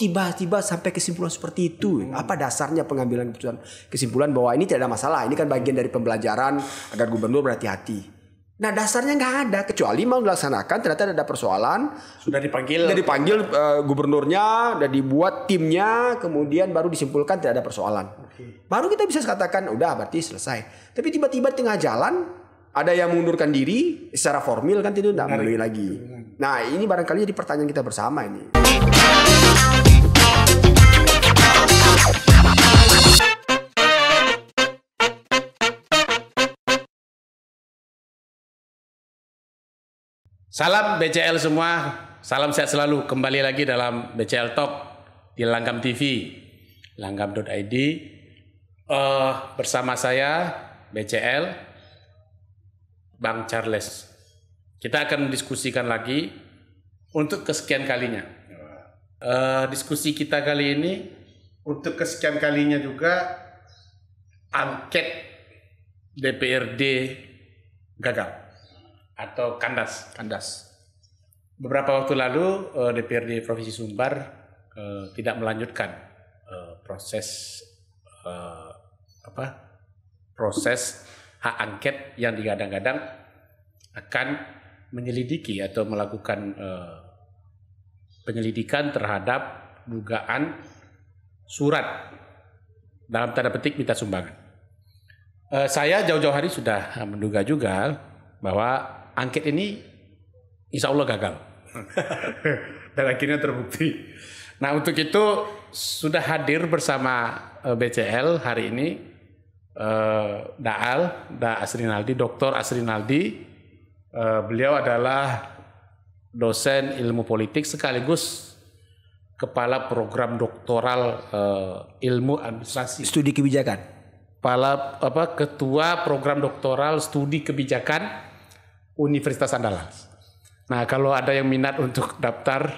tiba-tiba sampai kesimpulan seperti itu? Hmm. Apa dasarnya pengambilan keputusan kesimpulan bahwa ini tidak ada masalah? Ini kan bagian dari pembelajaran agar gubernur berhati-hati. Nah dasarnya nggak ada kecuali mau dilaksanakan ternyata ada persoalan sudah dipanggil sudah dipanggil uh, gubernurnya sudah dibuat timnya kemudian baru disimpulkan tidak ada persoalan okay. baru kita bisa katakan udah berarti selesai tapi tiba-tiba tengah jalan ada yang mengundurkan diri secara formal kan tidak melalui lagi nah ini barangkali jadi pertanyaan kita bersama ini. Salam BCL semua, salam sehat selalu. Kembali lagi dalam BCL Talk di Langgam TV, langgam.id. Uh, eh, bersama saya BCL, Bang Charles. Kita akan diskusikan lagi untuk kesekian kalinya. Uh, diskusi kita kali ini untuk kesekian kalinya juga angket DPRD gagal atau kandas. Kandas. Beberapa waktu lalu uh, eh, DPRD Provinsi Sumbar uh, tidak melanjutkan uh, proses uh, apa? proses hak angket yang digadang-gadang akan menyelidiki atau melakukan uh, penyelidikan terhadap dugaan surat dalam tanda petik minta sumbangan. Uh, saya jauh-jauh hari sudah menduga juga bahwa angket ini insya Allah gagal. Dan akhirnya terbukti. Nah untuk itu sudah hadir bersama eh, BCL hari ini eh, Daal, Da Asrinaldi, Dr. Asrinaldi. Naldi. Eh, beliau adalah dosen ilmu politik sekaligus kepala program doktoral ilmu administrasi. Studi kebijakan. Kepala apa ketua program doktoral studi kebijakan Universitas Andalas. Nah, kalau ada yang minat untuk daftar,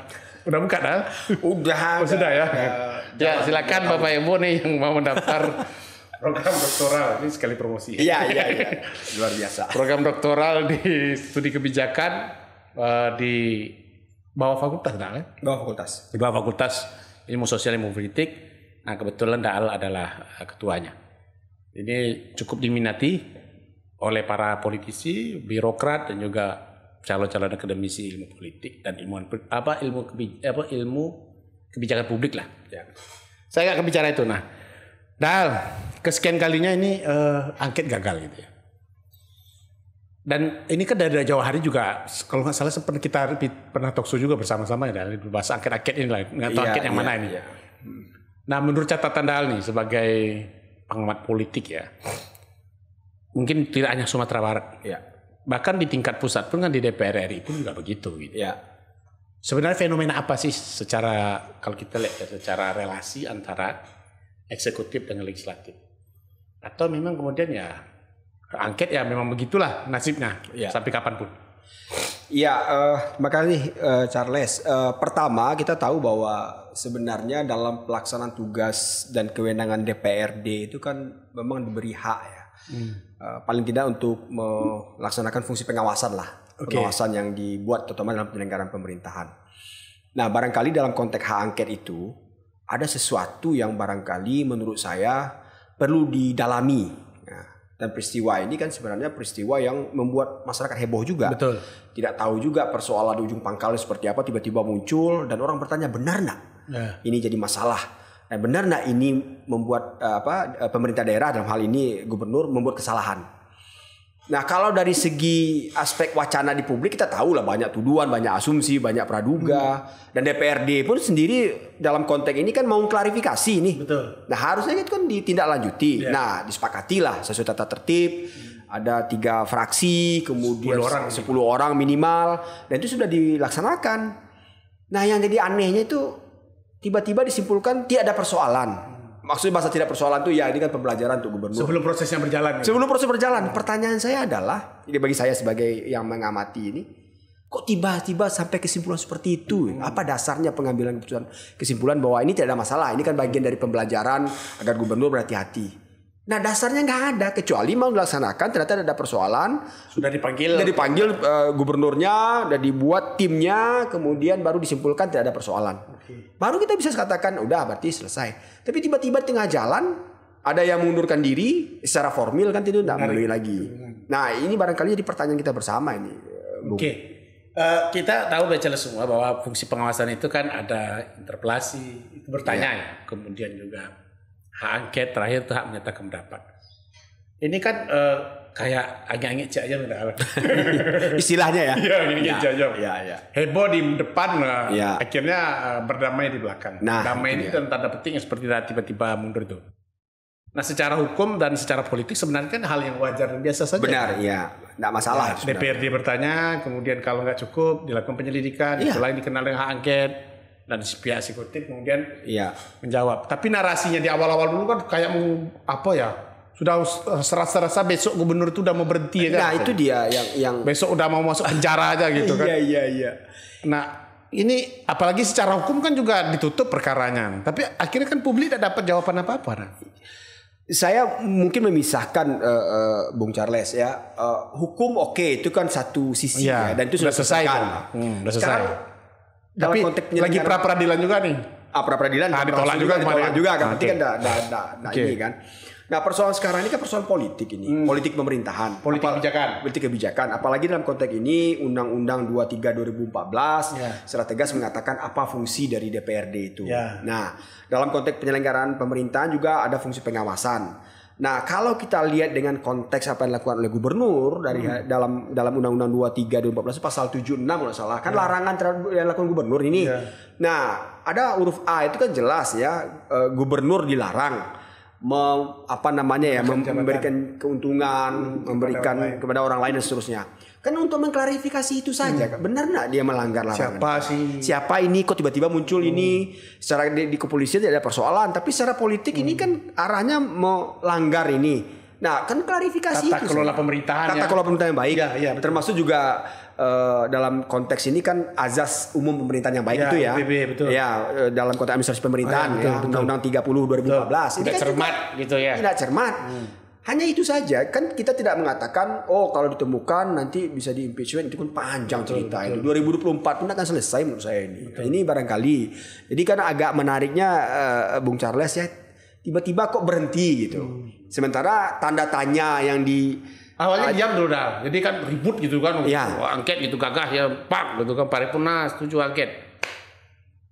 udah buka dah? Ah. Udah. Oh, sudah ya. Ya, ya silakan Bapak Ibu nih yang mau mendaftar program doktoral ini sekali promosi. Ya. Iya, iya, iya. Luar biasa. Program doktoral di studi kebijakan uh, di bawah fakultas nah, kan? Bawah fakultas. Di bawah fakultas ilmu sosial ilmu politik. Nah, kebetulan Daal adalah eh, ketuanya. Ini cukup diminati oleh para politisi, birokrat dan juga calon-calon akademisi ilmu politik dan ilmu apa ilmu apa ilmu kebijakan publik lah. Ya. Saya nggak kebicara itu. Nah, Dal, kesekian kalinya ini uh, angket gagal gitu ya. Dan ini kan dari jauh hari juga, kalau nggak salah sempat kita pernah talkshow juga bersama-sama ya, dari bahas angket-angket ini lah, nggak tahu iya, angket yang iya, mana ini. Iya. Nah, menurut catatan Dal nih sebagai pengamat politik ya, mungkin tidak hanya Sumatera Barat. Ya. Bahkan di tingkat pusat pun kan di DPR RI pun juga begitu gitu. Ya. Sebenarnya fenomena apa sih secara kalau kita lihat ya, secara relasi antara eksekutif dengan legislatif? Atau memang kemudian ya angket ya memang begitulah nasibnya ya. sampai kapanpun. Ya, uh, eh, makasih uh, eh, Charles. Uh, pertama kita tahu bahwa sebenarnya dalam pelaksanaan tugas dan kewenangan DPRD itu kan memang diberi hak ya hmm. uh, paling tidak untuk melaksanakan fungsi pengawasan lah okay. pengawasan yang dibuat terutama dalam penyelenggaraan pemerintahan. Nah barangkali dalam konteks hak angket itu ada sesuatu yang barangkali menurut saya perlu didalami. Nah, dan peristiwa ini kan sebenarnya peristiwa yang membuat masyarakat heboh juga. Betul. Tidak tahu juga persoalan di ujung pangkalnya seperti apa tiba-tiba muncul dan orang bertanya benar nggak? yeah. Ini jadi masalah Nah, benar nggak ini membuat eh, apa eh, pemerintah daerah dalam hal ini gubernur membuat kesalahan? Nah, kalau dari segi aspek wacana di publik kita tahu lah banyak tuduhan, banyak asumsi, banyak praduga hmm. dan DPRD pun sendiri dalam konteks ini kan mau klarifikasi nih. Betul. Nah, harusnya itu kan ditindaklanjuti. Yeah. Nah, disepakatilah sesuai tata tertib. ada tiga fraksi, kemudian 10 orang, 10 orang minimal, dan itu sudah dilaksanakan. Nah, yang jadi anehnya itu tiba-tiba disimpulkan tidak ada persoalan. Maksudnya bahasa tidak persoalan itu ya ini kan pembelajaran untuk gubernur. Sebelum prosesnya berjalan. Ya. Sebelum proses berjalan, pertanyaan saya adalah ini bagi saya sebagai yang mengamati ini, kok tiba-tiba sampai kesimpulan seperti itu? Hmm. Apa dasarnya pengambilan keputusan kesimpulan bahwa ini tidak ada masalah? Ini kan bagian dari pembelajaran agar gubernur berhati-hati. Nah dasarnya nggak ada kecuali mau dilaksanakan ternyata ada persoalan sudah dipanggil sudah dipanggil uh, gubernurnya, sudah dibuat timnya, kemudian baru disimpulkan tidak ada persoalan. Baru kita bisa katakan udah berarti selesai. Tapi tiba-tiba tengah jalan ada yang mengundurkan diri secara formal kan itu tidak melalui lagi. Nah ini barangkali jadi pertanyaan kita bersama ini. Oke. Okay. Uh, eh, kita tahu bachelor semua bahwa fungsi pengawasan itu kan ada interpelasi, bertanya yeah. ya, kemudian juga hak angket terakhir itu hak menyatakan pendapat ini kan uh, kayak angin agak cajam istilahnya ya. Iya, gini ya, cajam. Iya, iya. Heboh di depan ya. akhirnya uh, berdamai di belakang. Nah, damai ini dan tanda penting seperti tiba-tiba mundur itu. Nah, secara hukum dan secara politik sebenarnya kan hal yang wajar dan biasa saja. Benar, iya. Tidak masalah. Ya, DPRD bertanya, kemudian kalau nggak cukup dilakukan penyelidikan, ya. selain dikenal dengan hak angket dan pihak eksekutif kemudian ya. menjawab. Tapi narasinya di awal-awal dulu kan kayak mau apa ya? sudah eh, serasa-rasa besok gubernur itu udah mau berhenti ya nah, kan? Nah itu dia yang yang besok udah mau masuk penjara aja gitu kan? Iya iya iya. Nah ini apalagi secara hukum kan juga ditutup perkaranya. Tapi akhirnya kan publik tidak dapat jawaban apa-apa. Kan? Saya mungkin memisahkan uh, uh, Bung Charles ya uh, hukum oke okay, itu kan satu sisi ya, ya dan itu sudah selesai. Kan. Hmm, sudah selesai. tapi lagi pra peradilan juga nih. Ah, pra peradilan. Ah, ditolak juga, juga, juga kan. Ah, okay. kan tidak, tidak, tidak, ini kan. Nah persoalan sekarang ini kan persoalan politik ini, hmm. politik pemerintahan, politik Apal kebijakan, politik kebijakan. Apalagi dalam konteks ini Undang-Undang 23 2014 yeah. tegas mengatakan apa fungsi dari DPRD itu. Yeah. Nah dalam konteks penyelenggaraan pemerintahan juga ada fungsi pengawasan. Nah, kalau kita lihat dengan konteks apa yang dilakukan oleh gubernur dari hmm. dalam dalam Undang-Undang 23 2014 pasal 76 kalau salah, kan yeah. larangan terhadap yang dilakukan gubernur ini. Yeah. Nah, ada huruf A itu kan jelas ya, e, gubernur dilarang me, apa namanya ya mem Jabatan. memberikan keuntungan, hmm, memberikan kepada orang, kepada orang lain dan seterusnya. Kan untuk mengklarifikasi itu saja, hmm. benar nggak dia melanggar larangan? Siapa sih? Siapa ini? Kok tiba-tiba muncul hmm. ini? Secara di, di kepolisian tidak ada persoalan, tapi secara politik hmm. ini kan arahnya melanggar ini. Nah, kan klarifikasi Tata itu. Tata kelola pemerintahan. Tata ya. kelola pemerintahan yang baik. Ya, ya, termasuk juga Eh, dalam konteks ini kan azas umum pemerintahan yang baik ya, itu ya. betul. Ya, eh, dalam konteks administrasi pemerintahan oh, ya, ya Undang-Undang 30 2014. Tidak kan cermat juga, gitu ya. Tidak cermat. Hmm. Hanya itu saja kan kita tidak mengatakan oh kalau ditemukan nanti bisa di impeachment itu pun kan panjang betul, cerita betul. itu 2024 pun akan selesai menurut saya ini. Betul. Ini barangkali. Jadi kan agak menariknya uh, Bung Charles ya tiba-tiba kok berhenti gitu. Hmm. Sementara tanda tanya yang di Awalnya diam gitu. dulu dah. Jadi kan ribut gitu kan. Ya. Oh, angket gitu gagah ya pak gitu kan paripurna setuju angket.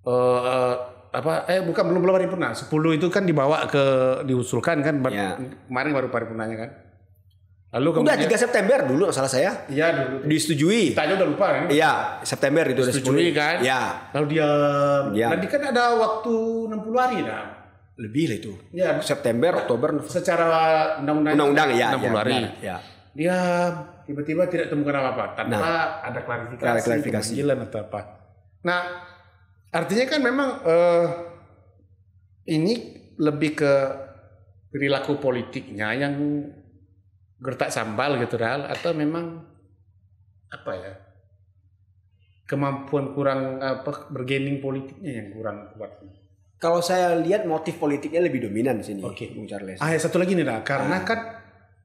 Uh, uh, apa eh bukan belum belum paripurna. 10 itu kan dibawa ke diusulkan kan ya. kemarin baru paripurnanya kan. Lalu kemudian Udah 3 September dulu salah saya. Iya dulu. Disetujui. Tanya udah lupa kan? Iya, September itu disetujui kan? Iya. Lalu dia ya. Nanti kan ada waktu 60 hari dah lebih lah itu. Ya. September, Oktober, secara undang-undang undang-undang ya, 60 iya, hari. Ya, ya. Dia tiba-tiba tidak temukan apa-apa tanpa nah, ada klarifikasi, klarifikasi. atau apa. Nah, artinya kan memang uh, ini lebih ke perilaku politiknya yang gertak sambal gitu dal atau memang apa ya kemampuan kurang apa bergening politiknya yang kurang kuat. Kalau saya lihat motif politiknya lebih dominan di sini, okay. Charles. Ah, ya, satu lagi nih, karena ah. kan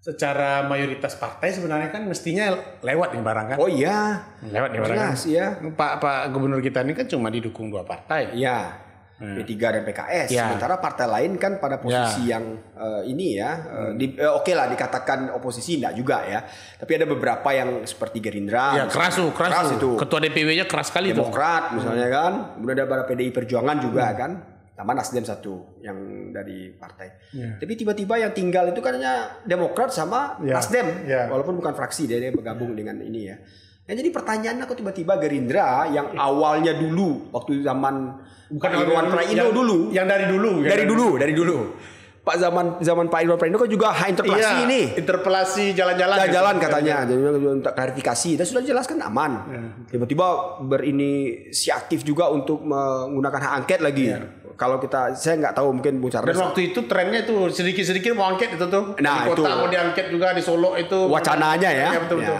secara mayoritas partai sebenarnya kan mestinya lewat nih barang kan? Oh iya, lewat nih barang. Jelas, ya. Pak Pak Gubernur kita ini kan cuma didukung dua partai. Iya. Hmm. P3 dan PKS. Ya. Sementara partai lain kan pada iya. posisi ya. yang uh, ini ya, eh, hmm. di, uh, oke okay lah dikatakan oposisi enggak juga ya. Tapi ada beberapa yang seperti Gerindra. Ya, keras tuh, keras, keras itu. Ketua DPW-nya keras sekali Demokrat tuh. misalnya kan. Kemudian ada pada PDI Perjuangan juga hmm. kan tambah Nasdem satu yang dari partai. Yeah. Tapi tiba-tiba yang tinggal itu kan Demokrat sama yeah. Nasdem, yeah. walaupun bukan fraksi dia, dia bergabung yeah. dengan ini ya. Nah, jadi pertanyaan aku tiba-tiba Gerindra yang awalnya dulu waktu zaman bukan Pak Irwan Praino dulu, yang dari dulu, dari dulu, dari dulu. Pak zaman zaman Pak Irwan Praino kan juga interpelasi yeah. ini. Interpelasi jalan-jalan. Jalan-jalan iya. katanya, jadi untuk klarifikasi. Dan sudah jelaskan aman. tiba Tiba-tiba berinisiatif juga untuk menggunakan hak angket lagi. Yeah. Kalau kita saya nggak tahu mungkin Bung Charles. Dan waktu itu trennya itu sedikit-sedikit mau angket itu tuh. Nah, di kota itu. mau diangket juga di Solo itu. Wacananya ya. Iya, ya, betul, ya.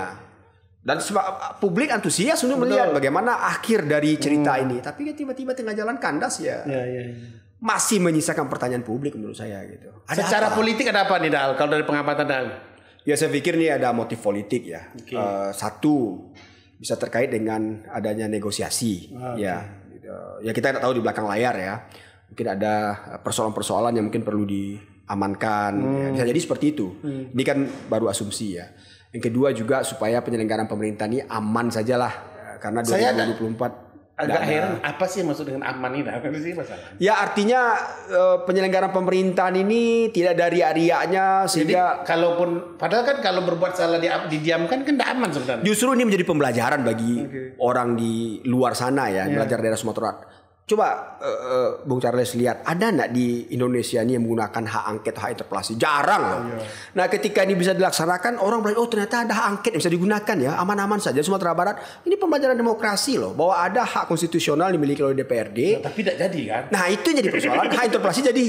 Dan sebab publik antusias untuk melihat bagaimana akhir dari cerita hmm. ini. Tapi ya tiba-tiba tengah jalan kandas ya. Ya, ya, ya masih menyisakan pertanyaan publik menurut saya gitu. Ada Secara politik ada apa nih Dal? Kalau dari pengamatan Dal? Ya saya pikir nih ada motif politik ya. Okay. Uh, eh, satu bisa terkait dengan adanya negosiasi ah, ya. Okay. Gitu. ya kita tidak tahu di belakang layar ya mungkin ada eh, persoalan-persoalan yang mungkin perlu diamankan hmm. ya. bisa jadi seperti itu hmm. ini kan baru asumsi ya yang kedua juga supaya penyelenggaraan pemerintah ini aman sajalah eh, karena 2024 dua puluh agak ada. heran apa sih maksud dengan aman ini apa sih masalah? Ya artinya eh, penyelenggaraan pemerintahan ini tidak dari riaknya sehingga Jadi, kalaupun padahal kan kalau berbuat salah di, didiamkan kan tidak aman sebenarnya. Justru ini menjadi pembelajaran bagi okay. orang di luar sana ya yeah. belajar daerah Sumatera Coba uh, Bung Charles lihat ada nggak di Indonesia ini yang menggunakan hak angket hak interpelasi jarang. Oh, iya. Nah ketika ini bisa dilaksanakan orang berpikir oh ternyata ada hak angket yang bisa digunakan ya aman-aman saja Sumatera Barat ini pembelajaran demokrasi loh bahwa ada hak konstitusional dimiliki oleh DPRD. Nah, ya, tapi tidak jadi kan? Nah itu jadi persoalan hak interpelasi jadi.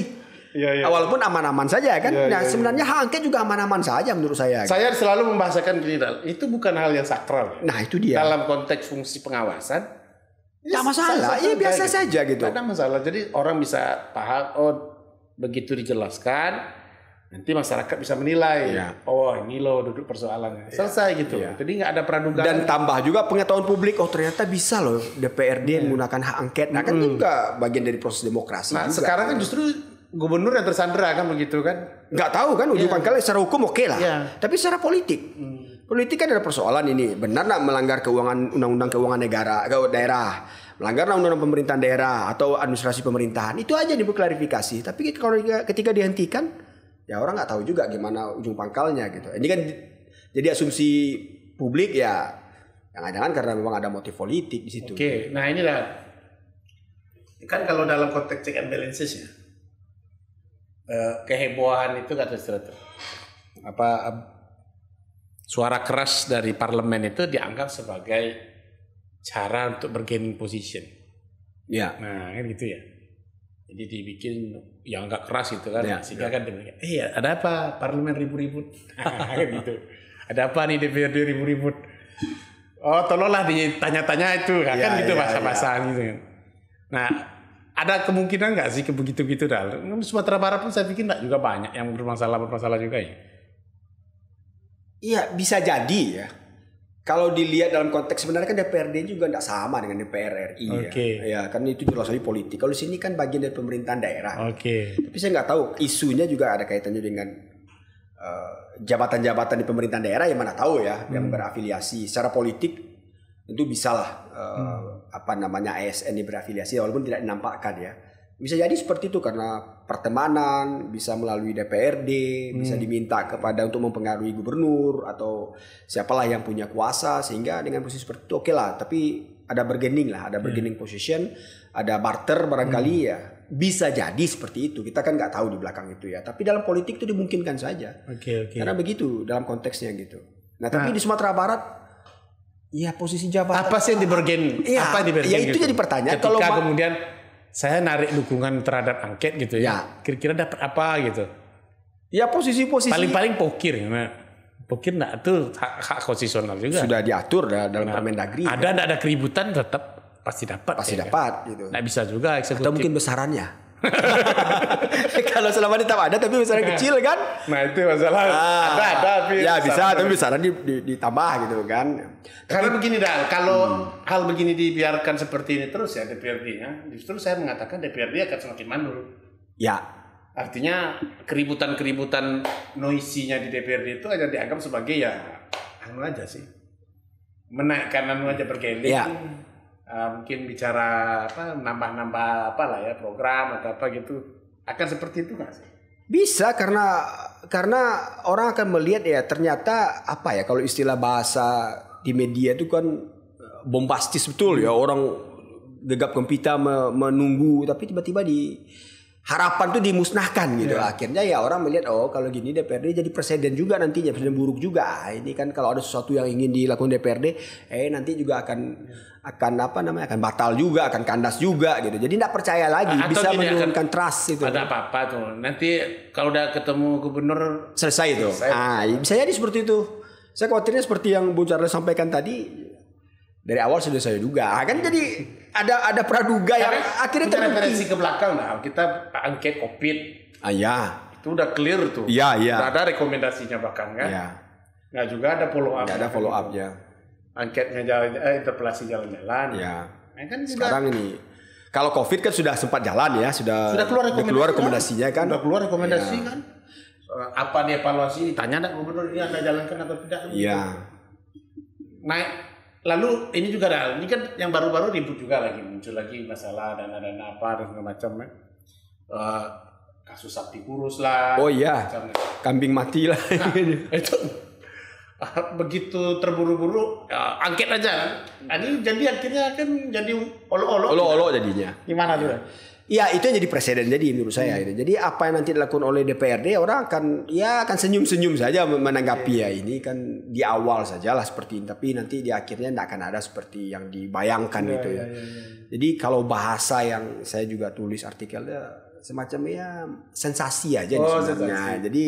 Ya, ya. Walaupun aman-aman saja kan. Ya, nah ya, sebenarnya hak angket juga aman-aman saja menurut saya. Saya selalu membahasakan gini, itu bukan hal yang sakral. Nah itu dia. Dalam konteks fungsi pengawasan, tidak iya, masalah, iya biasa gitu. saja gitu. Tidak masalah. Jadi orang bisa paham, oh begitu dijelaskan, nanti masyarakat bisa menilai ya. oh ini loh duduk persoalannya ya. selesai gitu ya. jadi nggak ada praduga dan tambah juga pengetahuan publik oh ternyata bisa loh DPRD ya. menggunakan hak angket nah kan hmm. juga bagian dari proses demokrasi nah sekarang kan justru gubernur yang tersandera kan begitu kan nggak tahu kan ujung ya. pangkalnya secara hukum oke okay lah ya. tapi secara politik hmm Politik kan ada persoalan ini. Benar nggak melanggar keuangan undang-undang keuangan negara, daerah, melanggar undang-undang pemerintahan daerah atau administrasi pemerintahan. Itu aja nih klarifikasi. Tapi kalau ketika dihentikan, ya orang nggak tahu juga gimana ujung pangkalnya gitu. Ini kan jadi asumsi publik ya. ya. Jangan-jangan karena memang ada motif politik di situ. Oke, nah inilah kan kalau dalam konteks check and balances ya eh, kehebohan itu kata seratus. apa suara keras dari parlemen itu dianggap sebagai cara untuk bergaining position. Ya. Nah, kan gitu ya. Jadi dibikin yang agak keras itu kan. Ya, Sehingga ya. kan demikian. Eh, ada apa parlemen ribut-ribut? kan gitu. Ada apa nih DPRD ribut-ribut? Oh, tolonglah ditanya-tanya itu nah, kan, ya, kan gitu ya, bahasa-bahasaan ya. gitu kan. Nah, ada kemungkinan nggak sih ke begitu begitu dah? Kan Sumatera Barat pun saya pikir nggak juga banyak yang bermasalah bermasalah juga ya. Iya bisa jadi ya. Kalau dilihat dalam konteks sebenarnya kan DPRD juga tidak sama dengan DPR RI okay. ya. ya kan itu jelas lagi politik. Kalau sini kan bagian dari pemerintahan daerah. Oke. Okay. Tapi saya nggak tahu isunya juga ada kaitannya dengan eh, jabatan-jabatan uh, jabatan di pemerintahan daerah yang mana tahu ya hmm. yang berafiliasi secara politik itu bisalah uh, eh, hmm. apa namanya ASN yang berafiliasi walaupun tidak dinampakkan ya bisa jadi seperti itu karena pertemanan bisa melalui DPRD hmm. bisa diminta kepada untuk mempengaruhi gubernur atau siapalah yang punya kuasa sehingga dengan posisi seperti itu oke okay lah tapi ada bargaining lah ada hmm. bargaining yeah. position ada barter barangkali hmm. ya bisa jadi seperti itu kita kan nggak tahu di belakang itu ya tapi dalam politik itu dimungkinkan saja okay, okay. karena begitu dalam konteksnya gitu nah tapi nah. di Sumatera Barat ya posisi jabatan apa sih yang dibergen ya, apa dibergen ya itu gitu. jadi pertanyaan ketika kalau kemudian saya narik dukungan terhadap angket gitu ya. kira ya. Kira-kira dapat apa gitu? Ya posisi-posisi. Paling-paling pokir. Ya. pokir enggak tuh hak, hak konstitusional juga. Sudah diatur ya, dalam nah, Permendagri. Ada enggak ada keributan tetap pasti dapat. Pasti ya, kan. dapat kan? gitu. Nggak bisa juga eksekutif. Atau mungkin besarannya. kalau selama ini tak ada tapi besaran iya. kecil kan nah itu masalah ah, ada ada tapi ya bisa tapi besaran di, di, ditambah gitu kan karena begini dal kalau hmm. hal begini dibiarkan seperti ini terus ya DPRD nya justru saya mengatakan DPRD akan semakin mandul ya artinya keributan-keributan noisinya di DPRD itu hanya dianggap sebagai ya anu aja sih menaikkan anu aja bergeling ya Eh, mungkin bicara apa nambah-nambah apa lah ya program atau apa gitu akan seperti itu nggak sih? Bisa karena karena orang akan melihat ya ternyata apa ya kalau istilah bahasa di media itu kan eh, bombastis betul ya hmm. orang gegap gempita menunggu tapi tiba-tiba di harapan tuh dimusnahkan gitu yeah. akhirnya ya orang melihat oh kalau gini DPRD jadi presiden juga nantinya presiden buruk juga ah, ini kan kalau ada sesuatu yang ingin dilakukan DPRD eh nanti juga akan ya akan apa namanya akan batal juga akan kandas juga gitu jadi tidak percaya lagi Atau bisa gini, menurunkan akan, trust itu ada apa apa tuh nanti kalau udah ketemu gubernur selesai itu selesai. ah iya, bisa jadi seperti itu saya khawatirnya seperti yang Bu Charles sampaikan tadi dari awal sudah saya duga akan ah, jadi ada ada praduga yang akhirnya akhirnya terbukti ke belakang nah kita angket covid ah ya itu udah clear tuh ya ya ada rekomendasinya bahkan kan ya. nggak juga ada follow up nggak ada follow up ya angketnya jalan eh, interpelasi jalan-jalan. Ya. Nah, kan juga, sekarang ini kalau Covid kan sudah sempat jalan ya, sudah sudah keluar, rekomendasi, keluar kan? rekomendasinya kan. Sudah keluar rekomendasi ya. kan. Apa nih evaluasi ini? Tanya nak gubernur ini ada jalankan atau tidak? Iya. Naik lalu ini juga ada ini kan yang baru-baru ribut juga lagi muncul lagi masalah dan ada apa dan segala macam ya. Uh, kasus sapi kurus lah. Oh iya. kambing mati lah. Nah, itu begitu terburu-buru ya, angket aja kan. Ini jadi akhirnya kan jadi olo-olo, olo-olo jadinya. Gimana tuh? Ya itu yang jadi presiden jadi menurut saya. Hmm. Jadi apa yang nanti dilakukan oleh DPRD orang akan ya akan senyum-senyum saja menanggapi yeah. ya ini kan di awal saja lah seperti ini. Tapi nanti di akhirnya tidak akan ada seperti yang dibayangkan yeah, gitu ya. Yeah, yeah, yeah. Jadi kalau bahasa yang saya juga tulis artikelnya semacam ya sensasi aja oh, sebenarnya. Sensasi. Jadi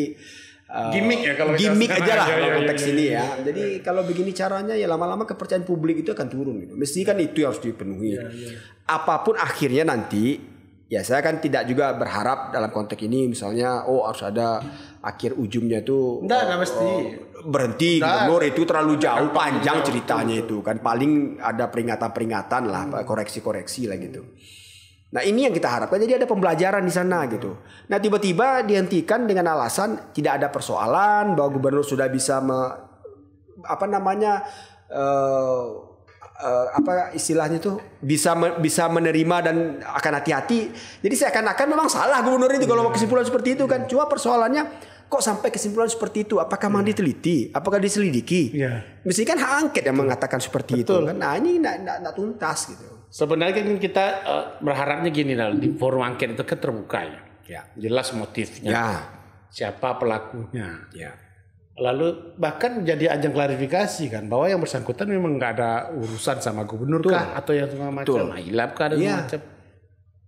Eh, gimmick ya kalau gimmick aja lah iya, konteks ya, ini ya. Jadi kalau begini caranya ya lama-lama kepercayaan publik itu akan turun gitu. Mesti kan itu harus dipenuhi. Iya, iya. Apapun akhirnya nanti ya saya kan tidak juga berharap dalam konteks ini misalnya oh harus ada akhir ujungnya itu enggak enggak oh, mesti berhenti gubernur itu terlalu jauh panjang ceritanya itu kan paling ada peringatan-peringatan lah hmm. koreksi-koreksi lah gitu. Nah ini yang kita harapkan. Jadi ada pembelajaran di sana gitu. Nah tiba-tiba dihentikan dengan alasan tidak ada persoalan bahwa gubernur sudah bisa me, apa namanya uh, uh, apa istilahnya tuh bisa me, bisa menerima dan akan hati-hati. Jadi seakan-akan memang salah gubernur itu kalau mau iya. kesimpulan seperti itu kan. Iya. Cuma persoalannya kok sampai kesimpulan seperti itu? Apakah memang iya. diteliti? Apakah diselidiki? Ya. Mesti kan hak angket yang mengatakan seperti Betul. itu kan. Nah ini tidak tuntas gitu. Sebenarnya kan kita uh, berharapnya gini lah di forum angket itu keterbuka kan ya. ya. Jelas motifnya. Ya. Siapa pelakunya. Ya. Lalu bahkan jadi ajang klarifikasi kan bahwa yang bersangkutan memang nggak ada urusan sama gubernur Tuh. kah atau yang sama macam. hilap kah ya. macam.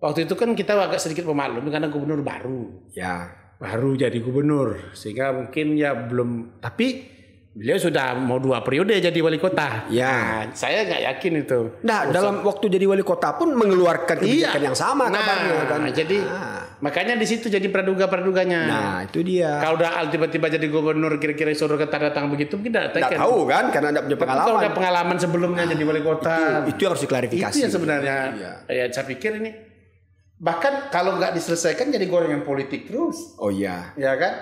Waktu itu kan kita agak sedikit memaklumi karena gubernur baru. Ya. Baru jadi gubernur sehingga mungkin ya belum tapi beliau sudah mau dua periode jadi wali kota. Ya, nah, saya nggak yakin itu. Nah, dalam waktu jadi wali kota pun mengeluarkan iya. kebijakan iya. yang sama nah, kabarnya kan. Jadi nah. makanya di situ jadi praduga-praduganya. Nah, itu dia. Kalau udah tiba-tiba jadi gubernur kira-kira suruh kita datang begitu kita tidak tahu kan karena ada punya pengalaman. Kalau udah pengalaman sebelumnya nah, jadi wali kota. Itu, itu harus diklarifikasi. Itu yang sebenarnya iya. ya saya pikir ini bahkan kalau nggak diselesaikan jadi gorengan politik terus. Oh iya. Ya kan?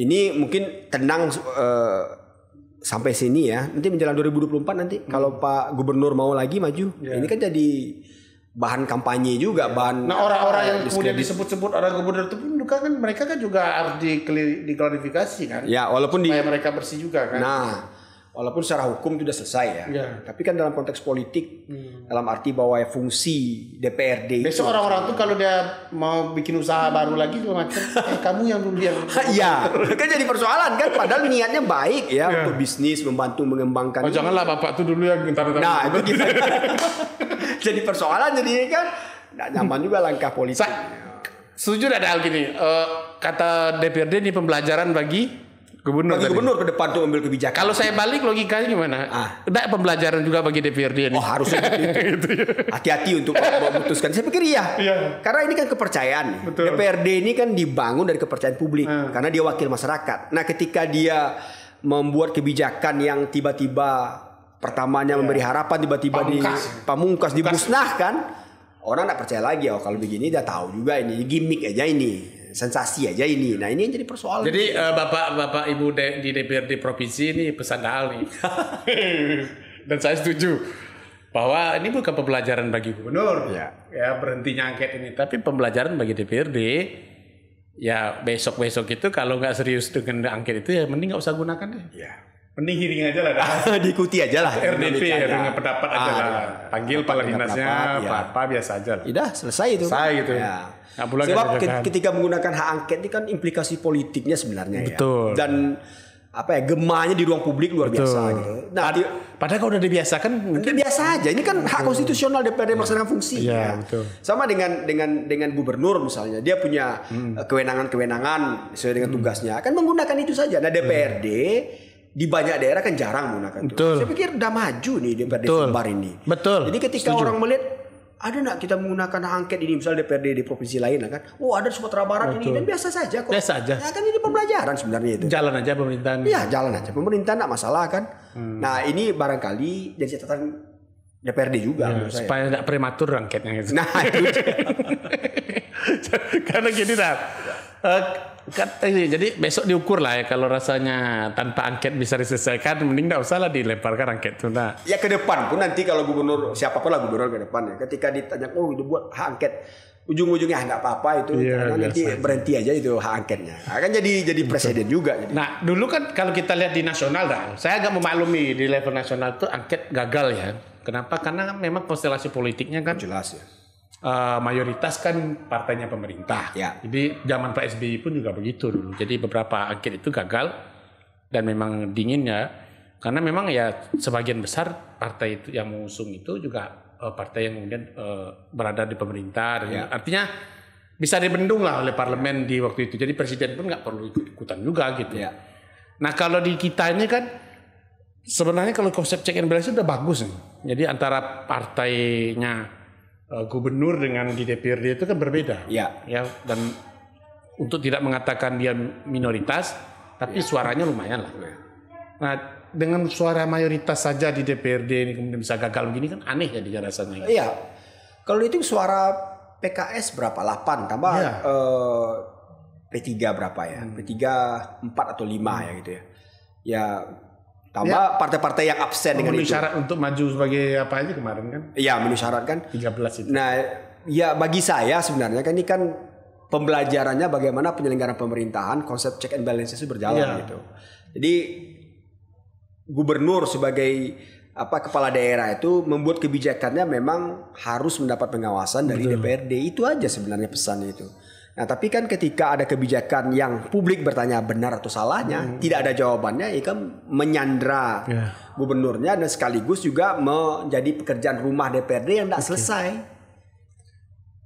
Ini mungkin tenang uh, sampai sini ya. Nanti menjelang 2024 nanti hmm. kalau Pak Gubernur mau lagi maju, yeah. ini kan jadi bahan kampanye juga yeah. bahan nah orang-orang eh, yang kemudian disebut-sebut orang gubernur itu pun juga kan mereka kan juga harus diklarifikasi kan ya walaupun supaya di, mereka bersih juga kan nah walaupun secara hukum itu sudah selesai ya. ya. Tapi kan dalam konteks politik, hmm. dalam arti bahwa ya fungsi DPRD. Besok orang-orang tuh kalau dia mau bikin usaha hmm. baru lagi itu macam, eh, kamu yang dulu yang. Iya, kan jadi persoalan kan. Padahal niatnya baik ya, ya. untuk bisnis membantu mengembangkan. Oh janganlah bapak tuh dulu yang ntar gentar Nah itu kita. Gitu. jadi persoalan jadi kan nggak nyaman juga langkah politik. Sa Setuju ada hal gini, uh, kata DPRD ini pembelajaran bagi gubernur bagi gubernur ke depan tuh ambil kebijakan. Kalau saya balik logikanya gimana? Ah. tidak pembelajaran juga bagi DPRD ini. Oh, harusnya gitu. gitu ya. Hati-hati untuk memutuskan. Saya pikir iya. iya. Karena ini kan kepercayaan. Betul. DPRD ini kan dibangun dari kepercayaan publik hmm. karena dia wakil masyarakat. Nah, ketika dia membuat kebijakan yang tiba-tiba pertamanya yeah. memberi harapan tiba-tiba di pamungkas dibusnahkan, orang nggak percaya lagi oh kalau begini dia tahu juga ini gimmick aja ini sensasi aja ini. Nah ini yang jadi persoalan. Jadi uh, bapak bapak ibu de, di DPRD provinsi ini pesan Ali dan saya setuju bahwa ini bukan pembelajaran bagi gubernur ya, ya berhentinya angket ini, tapi pembelajaran bagi DPRD ya besok besok itu kalau nggak serius dengan angket itu ya mending nggak usah gunakan deh. Ya. Mending hearing aja lah. Diikuti aja lah. RDP, dengan pendapat aja ah, lah. Iya. Panggil kepala dinasnya, apa iya. apa biasa aja lah. Udah iya, selesai itu. Selesai gitu. Ya. Sebab ketika menggunakan hak angket ini kan implikasi politiknya sebenarnya ya. Betul. Dan apa ya gemanya di ruang publik luar Betul. biasa gitu. Nah, Pad padahal kalau udah dibiasakan mungkin biasa aja. Ini kan hak konstitusional DPRD yang melaksanakan fungsi. Iya, ya. Betul. Sama dengan dengan dengan gubernur misalnya, dia punya hmm. Eh, kewenangan-kewenangan hmm. sesuai dengan hmm. tugasnya. Kan menggunakan itu saja. Nah, DPRD hmm di banyak daerah kan jarang menggunakan itu. Betul. Saya pikir udah maju nih DPRD Betul. Sumbar ini. Betul. Jadi ketika Setuju. orang melihat ada nggak kita menggunakan angket ini misalnya DPRD di provinsi lain kan oh ada Sumatera Barat Betul. ini dan biasa saja kok biasa aja. ya, kan ini pembelajaran sebenarnya itu jalan aja pemerintahan Iya, jalan aja pemerintah. nggak masalah kan hmm. nah ini barangkali jadi catatan DPRD juga ya, supaya tidak prematur angketnya gitu. nah itu karena gini dah Eh, kata, eh, jadi besok diukur lah ya kalau rasanya tanpa angket bisa diselesaikan mending tidak usah lah dilemparkan angket nah. Ya ke depan pun nanti kalau gubernur siapapun lah gubernur ke depan ya ketika ditanya oh buat hak angket ujung-ujungnya ah, nggak apa-apa itu ya, nanti berhenti aja itu hak angketnya akan nah, jadi jadi presiden juga jadi. nah dulu kan kalau kita lihat di nasional dah saya agak memaklumi di level nasional itu angket gagal ya kenapa karena kan memang konstelasi politiknya kan jelas ya Eh, mayoritas kan partainya pemerintah. Ah, ya. Jadi zaman Pak SBY pun juga begitu dulu. Jadi beberapa angket itu gagal dan memang dingin ya. Karena memang ya sebagian besar partai itu yang mengusung itu juga uh, partai yang kemudian uh, berada di pemerintah. Ya. Artinya bisa dibendung lah oleh parlemen di waktu itu. Jadi presiden pun nggak perlu ikut ikutan juga gitu. Ya. Nah kalau di kita ini kan sebenarnya kalau konsep check and balance itu udah bagus nih. Jadi antara partainya Eh, gubernur dengan di DPRD itu kan berbeda. Ya. Ya dan untuk tidak mengatakan dia minoritas, tapi ya. suaranya lumayan lah. Ya. Nah, dengan suara mayoritas saja di DPRD ini kemudian bisa gagal begini kan aneh ya dia rasanya. Iya. Kalau itu suara PKS berapa? 8 tambah ya. eh, P3 berapa ya? Hmm. P3 4 atau 5 hmm. ya gitu ya. Ya Tambah partai ya. partai-partai yang absen oh, dengan itu. syarat untuk maju sebagai apa aja kemarin kan? Iya, menu syarat kan. 13 itu. Nah, ya bagi saya sebenarnya kan ini kan pembelajarannya bagaimana penyelenggaraan pemerintahan konsep check and balance itu berjalan ya. gitu. Jadi gubernur sebagai apa kepala daerah itu membuat kebijakannya memang harus mendapat pengawasan dari DPRD itu aja sebenarnya pesannya itu. Nah, tapi kan ketika ada kebijakan yang publik bertanya benar atau salahnya, hmm. tidak ada jawabannya, itu kan menyandra yeah. gubernurnya dan sekaligus juga menjadi pekerjaan rumah DPRD yang tidak okay. selesai.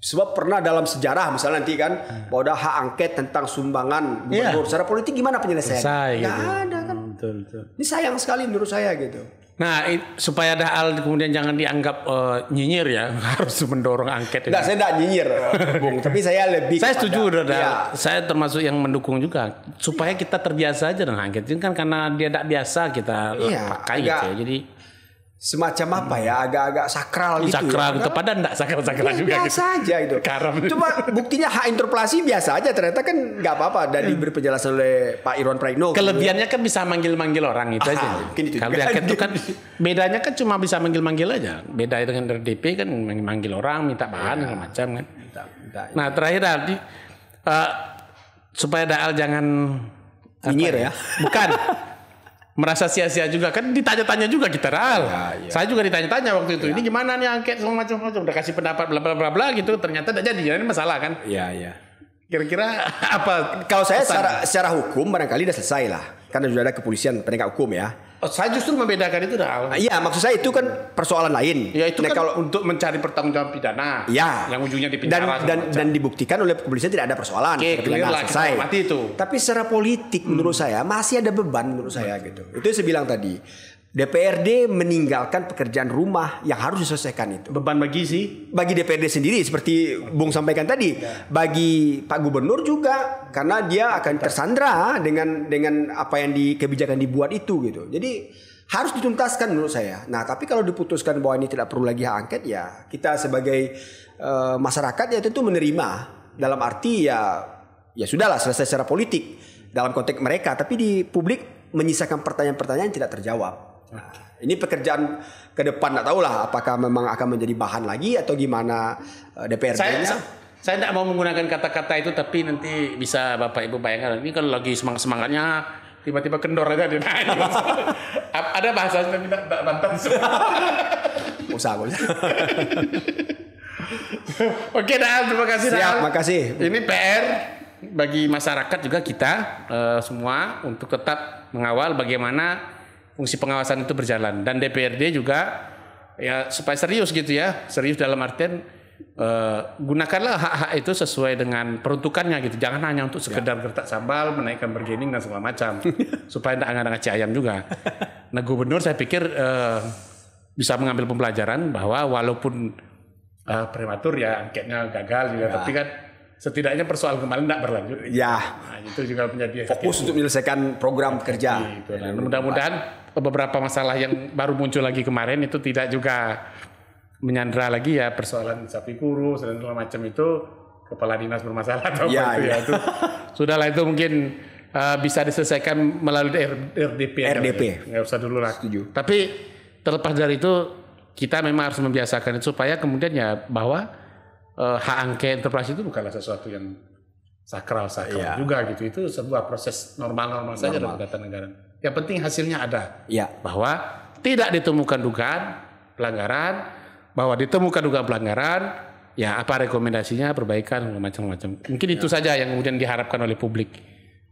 Sebab pernah dalam sejarah misalnya nanti kan hmm. bahwa ada hak angket tentang sumbangan iya. gubernur yeah. secara politik gimana penyelesaiannya? Selesai, gitu. ada kan. Hmm, betul, betul. Ini sayang sekali menurut saya gitu. Nah, supaya ada hal kemudian jangan dianggap uh, nyinyir ya, harus mendorong angket. Enggak, saya tidak nyinyir, Bung. Tapi saya lebih. Saya kepada, setuju, sudah. Ya. Saya termasuk yang mendukung juga. Supaya kita terbiasa aja dengan angket. Ini kan karena dia tidak biasa kita ya, pakai gitu ya. Jadi semacam apa ya agak-agak sakral, gitu ya. sakral ya. kepada enggak sakral-sakral iya, juga biasa gitu. aja itu Karam. cuma buktinya hak interpelasi biasa aja ternyata kan nggak apa-apa dan hmm. diberi penjelasan oleh Pak Irwan Praino kelebihannya gitu. kan bisa manggil-manggil orang itu Aha, aja gitu. itu kalau kan, kan bedanya kan cuma bisa manggil-manggil aja beda dengan DP kan manggil orang minta bahan ya. macam kan minta, minta, nah terakhir Aldi uh, supaya Daal jangan nyinyir ya? ya bukan merasa sia-sia juga kan ditanya-tanya juga kita ral. Ya, ya. Saya juga ditanya-tanya waktu itu. Ya. Ini gimana nih angket semua macam-macam udah kasih pendapat bla bla bla bla gitu ternyata tidak jadi. Ini masalah kan? Iya, iya. Kira-kira apa? Kalau saya secara, secara hukum barangkali sudah selesai lah karena sudah ada kepolisian penegak hukum ya. Oh, saya justru membedakan itu dah. Iya, maksud saya itu kan persoalan lain. Ya itu nah, kan kalau untuk mencari pertanggungjawaban pidana. Ya. Yang ujungnya di Dan dan, dan dibuktikan oleh kepolisian tidak ada persoalan. Oke, okay, selesai. Mati itu. Tapi secara politik hmm. menurut saya masih ada beban menurut saya gitu. Itu yang saya bilang tadi. DPRD meninggalkan pekerjaan rumah yang harus diselesaikan itu. Beban bagi sih? Bagi DPRD sendiri seperti Bung sampaikan tadi, ya. bagi Pak Gubernur juga karena dia akan tersandra dengan dengan apa yang di kebijakan dibuat itu gitu. Jadi harus dituntaskan menurut saya. Nah, tapi kalau diputuskan bahwa ini tidak perlu lagi hak angket ya, kita sebagai uh, masyarakat ya tentu menerima dalam arti ya ya sudahlah selesai secara politik dalam konteks mereka, tapi di publik menyisakan pertanyaan-pertanyaan yang tidak terjawab. Nah, ini pekerjaan ke depan nggak tahu lah apakah memang akan menjadi bahan lagi atau gimana DPRD eh, saya, ini. Saya tidak mau menggunakan kata-kata itu tapi nanti bisa Bapak Ibu bayangkan ini kan lagi semangat semangatnya tiba-tiba kendor aja dia naik. Ada bahasa tapi tidak bantah. Usah Oke dah, terima kasih Siap. Siap, makasih. Ini PR bagi masyarakat juga kita uh, semua untuk tetap mengawal bagaimana fungsi pengawasan itu berjalan dan DPRD juga ya supaya serius gitu ya serius dalam artian uh, gunakanlah hak-hak itu sesuai dengan peruntukannya gitu jangan hanya untuk sekedar ya. gertak sambal menaikkan bergening dan segala macam supaya tidak angan ngaci ayam juga nah gubernur saya pikir uh, bisa mengambil pembelajaran bahwa walaupun uh, prematur ya angketnya gagal juga gitu ya, ya. tapi kan setidaknya persoalan kemarin tidak berlanjut. Ya. Nah, itu juga menjadi fokus untuk menyelesaikan program kerja. Gitu. Nah, iya. mudah-mudahan beberapa masalah yang baru muncul lagi kemarin itu tidak juga menyandra lagi ya persoalan sapi kurus dan segala macam itu kepala dinas bermasalah atau ya, apa itu ya. ya. itu sudahlah itu mungkin uh, bisa diselesaikan melalui RDP. RDP. Nggak usah dulu lah. Setuju. Tapi terlepas dari itu kita memang harus membiasakan itu supaya kemudian ya bahwa eh, hak angket interpelasi itu bukanlah sesuatu yang sakral sakral ya. juga gitu. Itu sebuah proses normal-normal saja dalam tata negara. Yang penting hasilnya ada. Ya. Bahwa tidak ditemukan dugaan pelanggaran, bahwa ditemukan dugaan pelanggaran, ya apa rekomendasinya, perbaikan macam-macam. Mungkin ya. itu iya. saja yang kemudian diharapkan oleh publik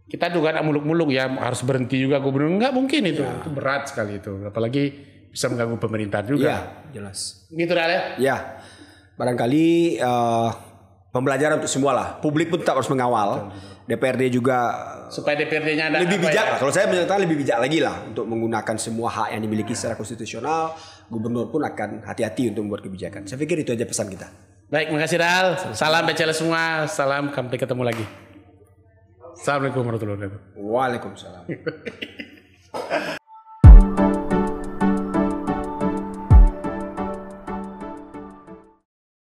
kita juga tidak muluk-muluk ya harus berhenti juga gubernur nggak mungkin itu, ya. itu berat sekali itu apalagi bisa mengganggu pemerintah juga. Iya, jelas. Gitu dah ya. Iya barangkali uh, pembelajaran untuk semua lah. Publik pun tetap harus mengawal. DPRD juga eh, supaya DPRD-nya ada lebih ya? bijak. Ya? Kalau saya menyatakan lebih bijak lagi lah untuk menggunakan semua hak yang dimiliki secara konstitusional. Gubernur pun akan hati-hati untuk membuat kebijakan. Saya pikir itu aja pesan kita. Baik, makasih Dal. Salam PCL semua. Salam sampai ketemu lagi. Assalamualaikum warahmatullahi wabarakatuh. Waalaikumsalam.